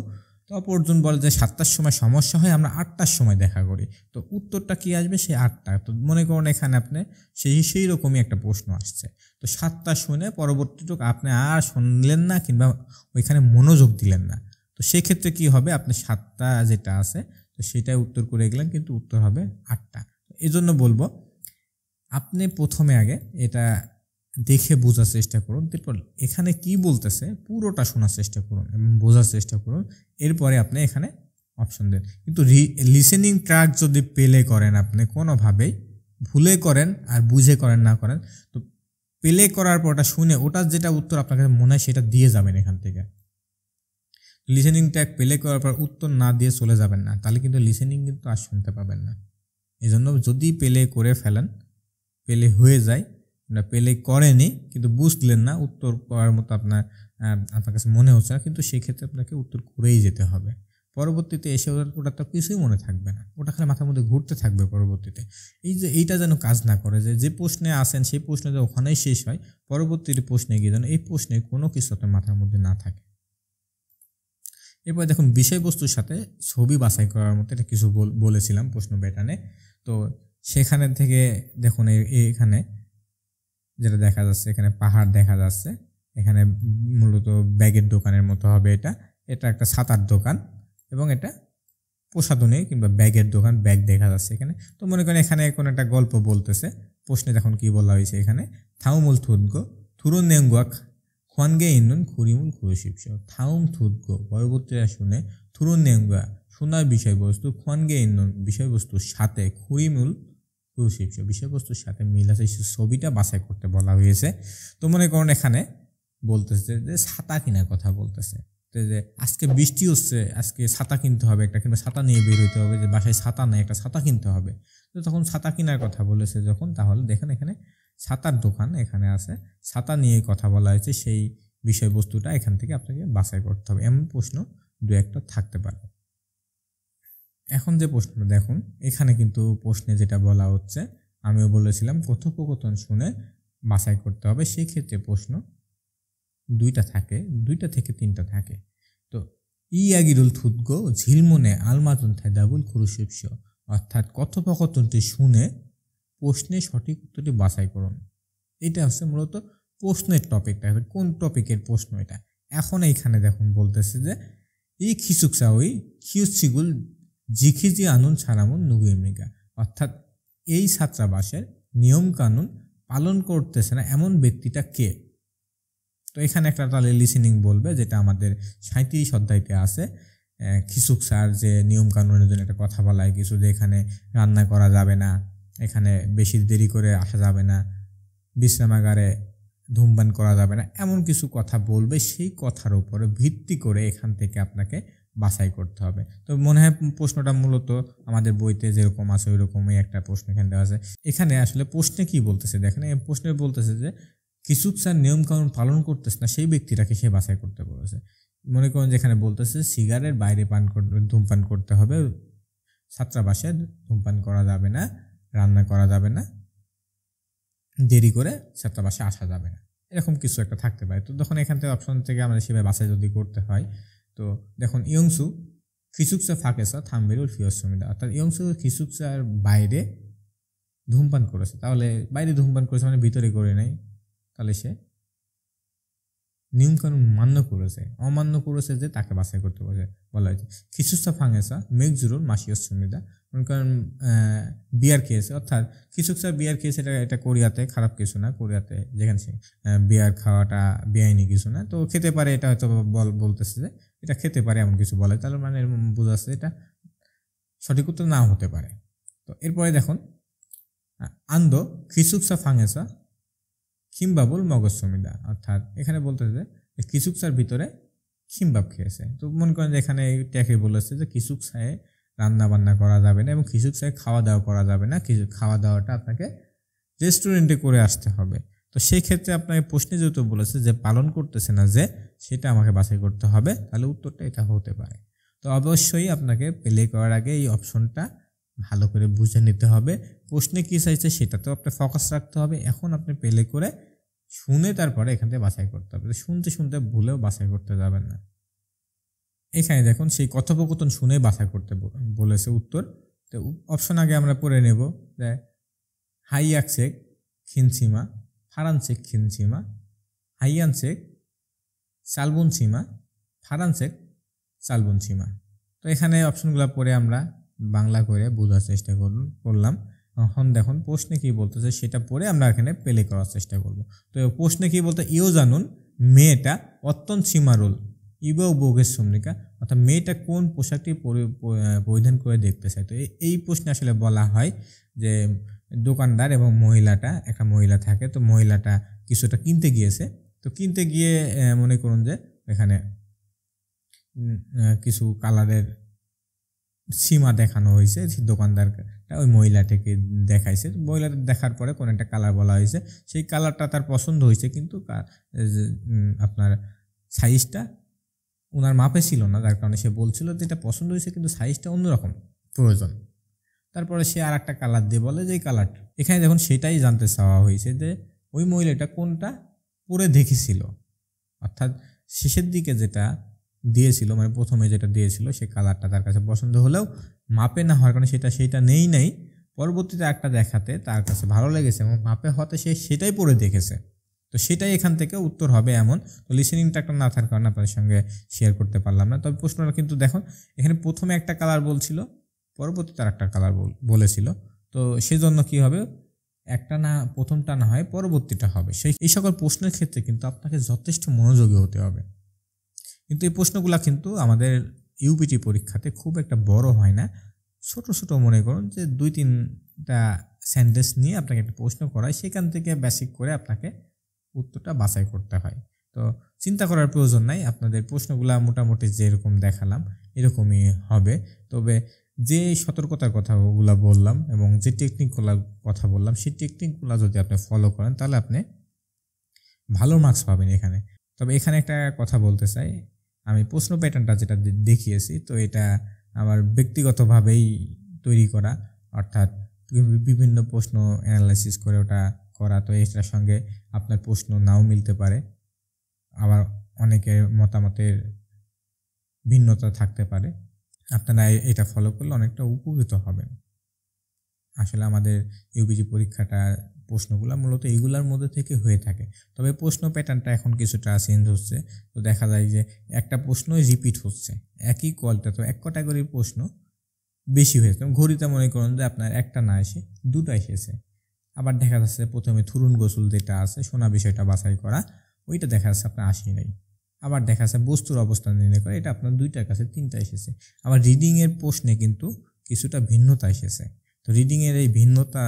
তো অপরজন বলে যে সাতটার সময় সমস্যা হয় আমরা আটটার সময় দেখা করি তো উত্তরটা কি আসবে সে আটটা তো মনে করুন এখানে আপনি সেই সেই রকমই একটা প্রশ্ন আসছে তো সাতটা শুনে পরবর্তীটুকু আপনি আর শুনলেন না কিংবা ওইখানে মনোযোগ দিলেন না তো সেক্ষেত্রে কি হবে আপনি সাতটা যেটা আছে তো সেটাই উত্তর করে গেলেন কিন্তু উত্তর হবে আটটা এজন্য বলবো আপনি প্রথমে আগে এটা দেখে বোঝার চেষ্টা করুন তারপর এখানে কি বলতেছে পুরোটা শোনার চেষ্টা করুন এবং বোঝার চেষ্টা করুন এরপরে আপনি এখানে অপশন দেন কিন্তু লিসেনিং ট্র্যাক যদি পেলে করেন আপনি কোনোভাবেই ভুলে করেন আর বুঝে করেন না করেন তো পেলে করার পর ওটা শুনে ওটার যেটা উত্তর আপনার কাছে মনে হয় সেটা দিয়ে যাবেন এখান থেকে লিসেনিং ট্র্যাক পেলে করার পর উত্তর না দিয়ে চলে যাবেন না তাহলে কিন্তু লিসেনিং কিন্তু আর শুনতে পাবেন না এই জন্য যদি পেলে করে ফেলেন পেলে হয়ে যায় এটা পেলে করেনি কিন্তু বুঝলেন না উত্তর করার মতো আপনার আপনার কাছে মনে হচ্ছে না কিন্তু সেক্ষেত্রে আপনাকে উত্তর করেই যেতে হবে পরবর্তীতে এসে ওটা ওটা তো কিছুই মনে থাকবে না ওটা খালি মাথার মধ্যে ঘুরতে থাকবে পরবর্তীতে এই যে এইটা যেন কাজ না করে যে যে প্রশ্নে আসেন সেই প্রশ্ন যে ওখানেই শেষ হয় পরবর্তীতে প্রশ্নে গিয়ে যেন এই প্রশ্নে কোনো কিছু আপনার মাথার মধ্যে না থাকে এরপর দেখুন বিষয়বস্তুর সাথে ছবি বাছাই করার মতো এটা কিছু বলেছিলাম প্রশ্ন ব্যাটানে তো সেখানে থেকে দেখুন এখানে যেটা দেখা যাচ্ছে এখানে পাহাড় দেখা যাচ্ছে এখানে মূলত ব্যাগের দোকানের মতো হবে এটা এটা একটা সাতার দোকান এবং এটা প্রসাধনী কিংবা ব্যাগের দোকান ব্যাগ দেখা যাচ্ছে এখানে তো মনে করেন এখানে কোনো একটা গল্প বলতেছে প্রশ্নে তখন কি বলা হয়েছে এখানে থাউমুল থুদ্গ থুরুন নেঙ্গুয়াক খোয়ানগে ইন্দুন খুরিমুল খুরশিপস থাউম থুদ্গ পরবর্তীরা শুনে থুরুন নেঙ্গুয়া শোনার বিষয়বস্তু খোয়ানগে ইন্দুন বিষয়বস্তুর সাথে খুরিমুল পুরো শীর্ষ বিষয়বস্তুর সাথে মিল আছে ছবিটা বাছাই করতে বলা হয়েছে তো মনে করুন এখানে বলতেছে যে ছাতা কেনার কথা বলতেছে যে আজকে বৃষ্টি হচ্ছে আজকে ছাতা কিনতে হবে একটা কিংবা ছাতা নিয়ে বের হইতে হবে যে বাসায় ছাতা নেই একটা ছাতা কিনতে হবে তো তখন ছাতা কেনার কথা বলেছে যখন তাহলে দেখেন এখানে ছাতার দোকান এখানে আছে ছাতা নিয়ে কথা বলা হয়েছে সেই বিষয়বস্তুটা এখান থেকে আপনাকে বাছাই করতে হবে এমন প্রশ্ন দু একটা থাকতে পারে এখন যে প্রশ্নটা দেখুন এখানে কিন্তু প্রশ্নে যেটা বলা হচ্ছে আমিও বলেছিলাম কথোপকথন শুনে বাছাই করতে হবে সেক্ষেত্রে প্রশ্ন দুইটা থাকে দুইটা থেকে তিনটা থাকে তো ই আগিরুল থুতগো ঝিলমনে আলমাতুন থাইদাবুল খুরুশিপস অর্থাৎ কথোপকথনটি শুনে প্রশ্নের সঠিক উত্তরটি বাছাই করুন এটা হচ্ছে মূলত প্রশ্নের টপিকটা কোন টপিকের প্রশ্ন এটা এখন এইখানে দেখুন বলতেছে যে ই খিসুকসা ওই খিউসিগুল জিখিজি আনুন ছাড়ামুন নুগুয়েমিকা অর্থাৎ এই ছাত্রাবাসের নিয়মকানুন পালন করতেছে না এমন ব্যক্তিটা কে তো এখানে একটা তাহলে লিসেনিং বলবে যেটা আমাদের সাঁত্রিশ অধ্যায়তে আছে খিসুক স্যার যে নিয়ম কানুনের জন্য একটা কথা বলা কিছু যে এখানে রান্না করা যাবে না এখানে বেশি দেরি করে আসা যাবে না বিশ্রামাগারে ধূমপান করা যাবে না এমন কিছু কথা বলবে সেই কথার উপরে ভিত্তি করে এখান থেকে আপনাকে বাছাই করতে হবে তো মনে হয় প্রশ্নটা মূলত আমাদের বইতে যেরকম আছে ওই রকমই একটা প্রশ্ন এখানে দেওয়া আছে এখানে আসলে প্রশ্নে কি বলতেছে দেখেন এই প্রশ্নে বলতেছে যে কিছু স্যার নিয়মকানুন পালন করতেছে না সেই ব্যক্তিটাকে সে বাছাই করতে বলেছে মনে করেন যেখানে বলতেছে সিগারেট বাইরে পান ধূমপান করতে হবে ছাত্রাবাসে ধূমপান করা যাবে না রান্না করা যাবে না দেরি করে ছাত্রাবাসে আসা যাবে না এরকম কিছু একটা থাকতে পারে তো তখন এখান থেকে অপশন থেকে আমাদের সেভাবে বাসায় যদি করতে হয় তো দেখুন ইয়ংসু খিসুকসা ফাঁকেসা থামবেরুল ফিয়সমিদা অর্থাৎ ইয়ংসু খিসুকসার বাইরে ধূমপান করেছে তাহলে বাইরে ধূমপান করেছে মানে ভিতরে করে নেই তাহলে সে নিয়মকানুন মান্য করেছে অমান্য করেছে যে তাকে বাছাই করতে পারে বলা হয়েছে খিসুস্তা ফাঙেসা মেঘজুরুল মাসিয়র সুমিদা মনে করেন বিয়ার খেয়েছে অর্থাৎ খিসুকসা বিয়ার খেয়েছে এটা এটা কোরিয়াতে খারাপ কিছু না কোরিয়াতে যেখানে বিয়ার খাওয়াটা বেআইনি কিছু না তো খেতে পারে এটা হয়তো বলতেছে যে এটা খেতে পারে এমন কিছু বলে তাহলে মানে এরকম বোঝাচ্ছে এটা সঠিক উত্তর নাও হতে পারে তো এরপরে দেখুন আন্দ খিসুকসা ফাঙেসা খিম্বাবুল মগজসমিদা অর্থাৎ এখানে বলতেছে যে কিসুকসার ভিতরে খিম্বাব খেয়েছে তো মনে করেন যে এখানে ট্যাকে বলেছে যে কিসুকসায় রান্না বান্না করা যাবে না এবং কিসুকসায় খাওয়া দাওয়া করা যাবে না কিছু খাওয়া দাওয়াটা আপনাকে রেস্টুরেন্টে করে আসতে হবে তো সেই ক্ষেত্রে আপনাকে প্রশ্নে যেহেতু বলেছে যে পালন করতেছে না যে সেটা আমাকে বাছাই করতে হবে তাহলে উত্তরটা এটা হতে পারে তো অবশ্যই আপনাকে প্লে করার আগে এই অপশনটা ভালো করে বুঝে নিতে হবে প্রশ্নে কী চাইছে সেটা তো আপনার ফোকাস রাখতে হবে এখন আপনি প্লে করে শুনে তারপরে এখান থেকে বাছাই করতে হবে শুনতে শুনতে ভুলেও বাছাই করতে যাবেন না এখানে দেখুন সেই কথোপকথন শুনে বাছাই করতে বলেছে উত্তর তো অপশন আগে আমরা পড়ে নেব যে হাই আকসেক খিনসিমা 파란색 হাইয়ান শেখ 하얀색 সীমা ফারান শেখ 살본 সীমা তো এখানে অপশনগুলো পড়ে আমরা বাংলা করে বোঝার চেষ্টা করুন করলাম এখন দেখুন প্রশ্নে কি বলতেছে সেটা পড়ে আমরা এখানে পেলে করার চেষ্টা করব তো প্রশ্নে কি বলতে ইও জানুন মেয়েটা অত্যন্ত সীমারুল ইবেও বোগের শ্রমিকা অর্থাৎ মেয়েটা কোন পোশাকটি পরিধান করে দেখতে চায় তো এই প্রশ্নে আসলে বলা হয় যে দোকানদার এবং মহিলাটা একটা মহিলা থাকে তো মহিলাটা কিছুটা কিনতে গিয়েছে তো কিনতে গিয়ে মনে করুন যে এখানে কিছু কালারের সীমা দেখানো হয়েছে দোকানদারটা ওই মহিলাটাকে দেখাইছে মহিলাটা দেখার পরে কোন একটা কালার বলা হয়েছে সেই কালারটা তার পছন্দ হয়েছে কিন্তু আপনার সাইজটা ওনার মাপে ছিল না যার কারণে সে বলছিল যে এটা পছন্দ হয়েছে কিন্তু সাইজটা অন্যরকম প্রয়োজন তারপরে সে আর একটা কালার দিয়ে বলে যে কালারটা এখানে দেখুন সেটাই জানতে চাওয়া হয়েছে যে ওই মহিলাটা কোনটা পরে দেখেছিল অর্থাৎ শেষের দিকে যেটা দিয়েছিল মানে প্রথমে যেটা দিয়েছিল সে কালারটা তার কাছে পছন্দ হলেও মাপে না হওয়ার কারণে সেটা সেইটা নেই নাই পরবর্তীতে একটা দেখাতে তার কাছে ভালো লেগেছে এবং মাপে হতে সে সেটাই পরে দেখেছে তো সেটাই এখান থেকে উত্তর হবে এমন তো লিসেনিংটা একটা না থাকার কারণে আপনাদের সঙ্গে শেয়ার করতে পারলাম না তবে প্রশ্নটা কিন্তু দেখুন এখানে প্রথমে একটা কালার বলছিল পরবর্তীতে আর একটা কালার বলেছিল তো সেজন্য কি হবে একটা না প্রথমটা না হয় পরবর্তীটা হবে সেই এই সকল প্রশ্নের ক্ষেত্রে কিন্তু আপনাকে যথেষ্ট মনোযোগী হতে হবে কিন্তু এই প্রশ্নগুলো কিন্তু আমাদের ইউপিটি পরীক্ষাতে খুব একটা বড় হয় না ছোট ছোট মনে করুন যে দুই তিনটা সেন্টেন্স নিয়ে আপনাকে একটা প্রশ্ন করায় সেখান থেকে বেসিক করে আপনাকে উত্তরটা বাছাই করতে হয় তো চিন্তা করার প্রয়োজন নাই আপনাদের প্রশ্নগুলো মোটামুটি যেরকম দেখালাম এরকমই হবে তবে যে সতর্কতার কথাগুলো বললাম এবং যে টেকনিকগুলো কথা বললাম সেই টেকনিকগুলো যদি আপনি ফলো করেন তাহলে আপনি ভালো মার্কস পাবেন এখানে তবে এখানে একটা কথা বলতে চাই আমি প্রশ্ন প্যাটার্নটা যেটা দেখিয়েছি তো এটা আমার ব্যক্তিগতভাবেই তৈরি করা অর্থাৎ বিভিন্ন প্রশ্ন অ্যানালাইসিস করে ওটা করা তো এটার সঙ্গে আপনার প্রশ্ন নাও মিলতে পারে আবার অনেকের মতামতের ভিন্নতা থাকতে পারে আপনারা এটা ফলো করলে অনেকটা উপকৃত হবেন আসলে আমাদের ইউপিজি পরীক্ষাটা প্রশ্নগুলো মূলত এইগুলোর মধ্যে থেকে হয়ে থাকে তবে প্রশ্ন প্যাটার্নটা এখন কিছুটা চেঞ্জ হচ্ছে তো দেখা যায় যে একটা প্রশ্নই রিপিট হচ্ছে একই কলটা তো এক ক্যাটাগরির প্রশ্ন বেশি হয়েছে ঘড়িতে মনে করুন যে আপনার একটা না এসে দুটো এসেছে আবার দেখা যাচ্ছে প্রথমে থুরুন গোসল যেটা আছে সোনা বিষয়টা বাছাই করা ওইটা দেখা যাচ্ছে আপনার আসেই নাই আবার দেখা যাচ্ছে বস্তুর অবস্থান নির্ণয় করে এটা আপনার দুইটার কাছে তিনটা এসেছে আবার রিডিংয়ের প্রশ্নে কিন্তু কিছুটা ভিন্নতা এসেছে তো রিডিংয়ের এই ভিন্নতা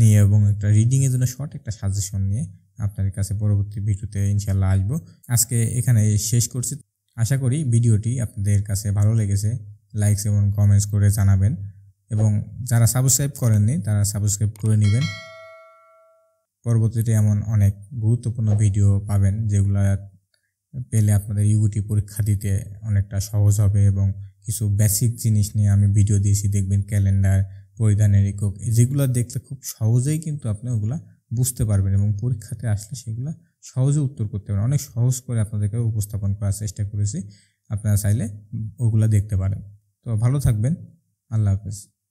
নিয়ে এবং একটা রিডিংয়ের জন্য শর্ট একটা সাজেশন নিয়ে আপনার কাছে পরবর্তী ভিডিওতে ইনশাল্লাহ আসবো আজকে এখানে শেষ করছি আশা করি ভিডিওটি আপনাদের কাছে ভালো লেগেছে লাইকস এবং কমেন্টস করে জানাবেন এবং যারা সাবস্ক্রাইব করেননি তারা সাবস্ক্রাইব করে নেবেন পরবর্তীতে এমন অনেক গুরুত্বপূর্ণ ভিডিও পাবেন যেগুলো পেলে আপনাদের ইউটি পরীক্ষা দিতে অনেকটা সহজ হবে এবং কিছু বেসিক জিনিস নিয়ে আমি ভিডিও দিয়েছি দেখবেন ক্যালেন্ডার পরিধানের একক যেগুলো দেখলে খুব সহজেই কিন্তু আপনি ওগুলো বুঝতে পারবেন এবং পরীক্ষাতে আসলে সেগুলো সহজে উত্তর করতে পারেন অনেক সহজ করে আপনাদেরকে উপস্থাপন করার চেষ্টা করেছি আপনারা চাইলে ওগুলো দেখতে পারেন তো ভালো থাকবেন আল্লাহ হাফেজ